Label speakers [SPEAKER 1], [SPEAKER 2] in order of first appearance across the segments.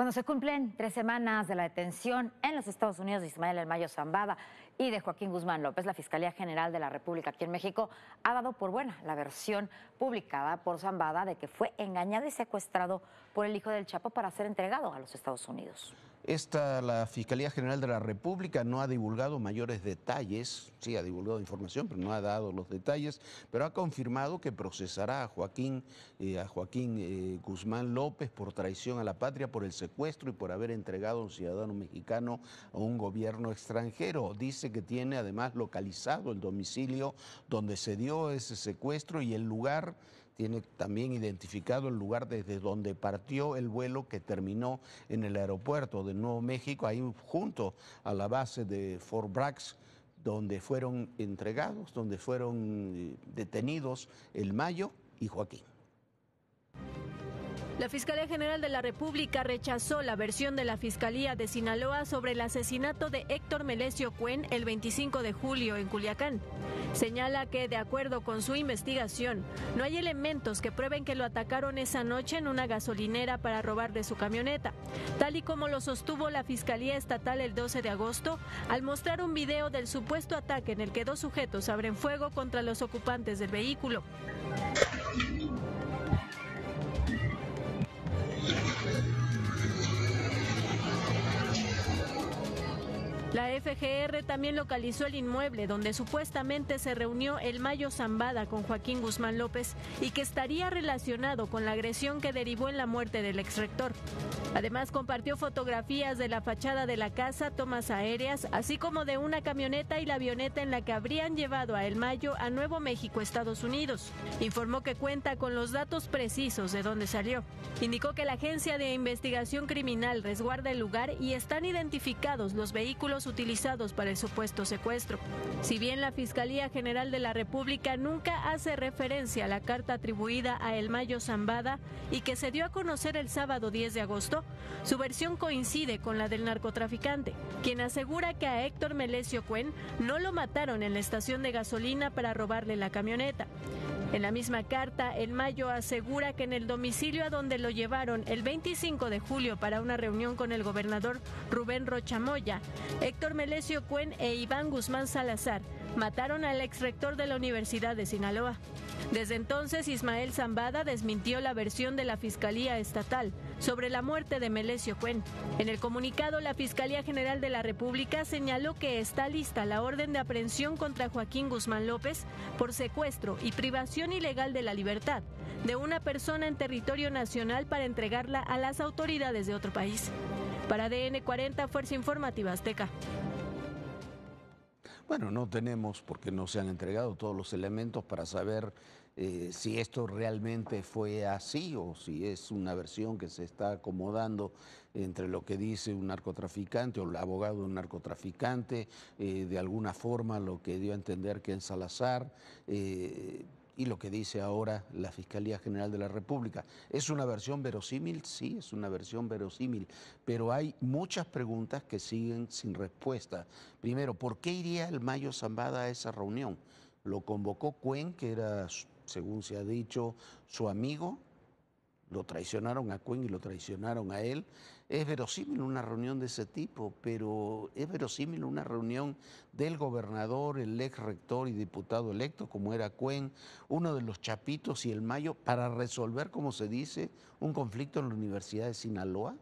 [SPEAKER 1] Cuando se cumplen tres semanas de la detención en los Estados Unidos de Ismael El Mayo Zambada y de Joaquín Guzmán López, la Fiscalía General de la República aquí en México ha dado por buena la versión publicada por Zambada de que fue engañado y secuestrado por el hijo del Chapo para ser entregado a los Estados Unidos.
[SPEAKER 2] Esta, la Fiscalía General de la República no ha divulgado mayores detalles, sí ha divulgado información, pero no ha dado los detalles, pero ha confirmado que procesará a Joaquín, eh, a Joaquín eh, Guzmán López por traición a la patria, por el secuestro y por haber entregado a un ciudadano mexicano a un gobierno extranjero. Dice que tiene además localizado el domicilio donde se dio ese secuestro y el lugar tiene también identificado el lugar desde donde partió el vuelo que terminó en el aeropuerto de Nuevo México, ahí junto a la base de Fort Brax, donde fueron entregados, donde fueron eh, detenidos el Mayo y Joaquín.
[SPEAKER 1] La Fiscalía General de la República rechazó la versión de la Fiscalía de Sinaloa sobre el asesinato de Héctor Melesio Cuen el 25 de julio en Culiacán. Señala que, de acuerdo con su investigación, no hay elementos que prueben que lo atacaron esa noche en una gasolinera para robar de su camioneta, tal y como lo sostuvo la Fiscalía Estatal el 12 de agosto al mostrar un video del supuesto ataque en el que dos sujetos abren fuego contra los ocupantes del vehículo. FGR también localizó el inmueble donde supuestamente se reunió el Mayo Zambada con Joaquín Guzmán López y que estaría relacionado con la agresión que derivó en la muerte del exrector. Además, compartió fotografías de la fachada de la casa, tomas aéreas, así como de una camioneta y la avioneta en la que habrían llevado a El Mayo a Nuevo México, Estados Unidos. Informó que cuenta con los datos precisos de dónde salió. Indicó que la Agencia de Investigación Criminal resguarda el lugar y están identificados los vehículos utilizados para el supuesto secuestro. Si bien la Fiscalía General de la República nunca hace referencia a la carta atribuida a El Mayo Zambada y que se dio a conocer el sábado 10 de agosto, su versión coincide con la del narcotraficante, quien asegura que a Héctor Melesio Cuen no lo mataron en la estación de gasolina para robarle la camioneta. En la misma carta, el mayo asegura que en el domicilio a donde lo llevaron el 25 de julio para una reunión con el gobernador Rubén Rochamoya, Héctor Melesio Cuen e Iván Guzmán Salazar, mataron al exrector de la Universidad de Sinaloa. Desde entonces, Ismael Zambada desmintió la versión de la Fiscalía Estatal sobre la muerte de Melesio Cuen. En el comunicado, la Fiscalía General de la República señaló que está lista la orden de aprehensión contra Joaquín Guzmán López por secuestro y privación ilegal de la libertad de una persona en territorio nacional para entregarla a las autoridades de otro país. Para DN40, Fuerza Informativa Azteca.
[SPEAKER 2] Bueno, no tenemos, porque no se han entregado todos los elementos para saber eh, si esto realmente fue así o si es una versión que se está acomodando entre lo que dice un narcotraficante o el abogado de un narcotraficante, eh, de alguna forma lo que dio a entender que en Salazar. Eh, y lo que dice ahora la Fiscalía General de la República. ¿Es una versión verosímil? Sí, es una versión verosímil, pero hay muchas preguntas que siguen sin respuesta. Primero, ¿por qué iría el Mayo Zambada a esa reunión? Lo convocó Cuen, que era, según se ha dicho, su amigo, lo traicionaron a Cuen y lo traicionaron a él. Es verosímil una reunión de ese tipo, pero es verosímil una reunión del gobernador, el ex rector y diputado electo, como era Cuen, uno de los Chapitos y el Mayo, para resolver, como se dice, un conflicto en la Universidad de Sinaloa.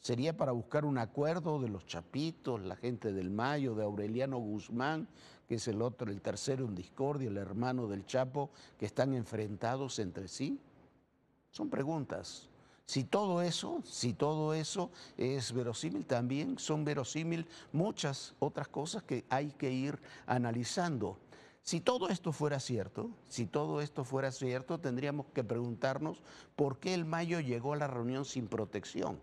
[SPEAKER 2] Sería para buscar un acuerdo de los Chapitos, la gente del Mayo, de Aureliano Guzmán, que es el otro, el tercero en discordia, el hermano del Chapo, que están enfrentados entre sí. Son preguntas. Si todo eso, si todo eso es verosímil, también son verosímil muchas otras cosas que hay que ir analizando. Si todo esto fuera cierto, si todo esto fuera cierto, tendríamos que preguntarnos por qué el mayo llegó a la reunión sin protección.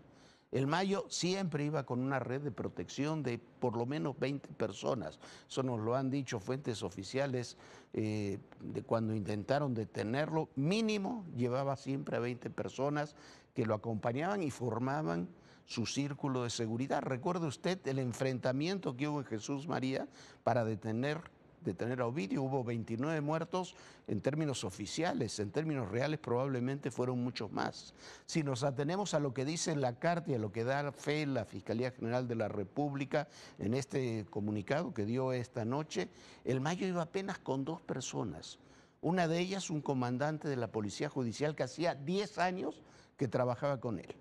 [SPEAKER 2] El Mayo siempre iba con una red de protección de por lo menos 20 personas. Eso nos lo han dicho fuentes oficiales eh, de cuando intentaron detenerlo. Mínimo llevaba siempre a 20 personas que lo acompañaban y formaban su círculo de seguridad. Recuerde usted el enfrentamiento que hubo en Jesús María para detener de tener a Ovidio, hubo 29 muertos en términos oficiales, en términos reales probablemente fueron muchos más. Si nos atenemos a lo que dice la carta y a lo que da fe la Fiscalía General de la República en este comunicado que dio esta noche, el mayo iba apenas con dos personas. Una de ellas, un comandante de la Policía Judicial que hacía 10 años que trabajaba con él.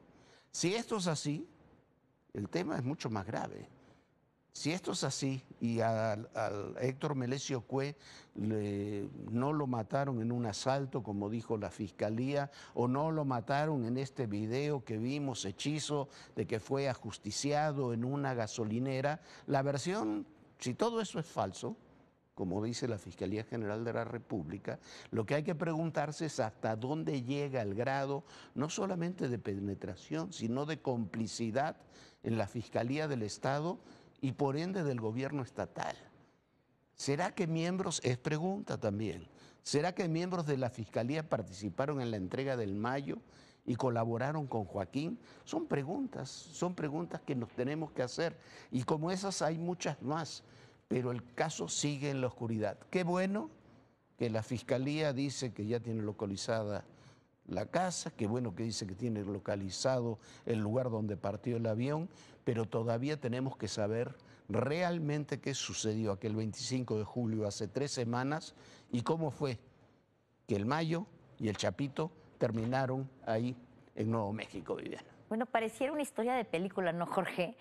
[SPEAKER 2] Si esto es así, el tema es mucho más grave. Si esto es así y al, Héctor Melesio Cue no lo mataron en un asalto, como dijo la fiscalía, o no lo mataron en este video que vimos, hechizo, de que fue ajusticiado en una gasolinera, la versión, si todo eso es falso, como dice la Fiscalía General de la República, lo que hay que preguntarse es hasta dónde llega el grado no solamente de penetración, sino de complicidad en la Fiscalía del Estado y por ende del gobierno estatal. ¿Será que miembros, es pregunta también, ¿será que miembros de la Fiscalía participaron en la entrega del Mayo y colaboraron con Joaquín? Son preguntas, son preguntas que nos tenemos que hacer y como esas hay muchas más, pero el caso sigue en la oscuridad. Qué bueno que la Fiscalía dice que ya tiene localizada la casa, que bueno que dice que tiene localizado el lugar donde partió el avión, pero todavía tenemos que saber realmente qué sucedió aquel 25 de julio hace tres semanas y cómo fue que el Mayo y el Chapito terminaron ahí en Nuevo México, Viviana.
[SPEAKER 1] Bueno, pareciera una historia de película, ¿no, Jorge?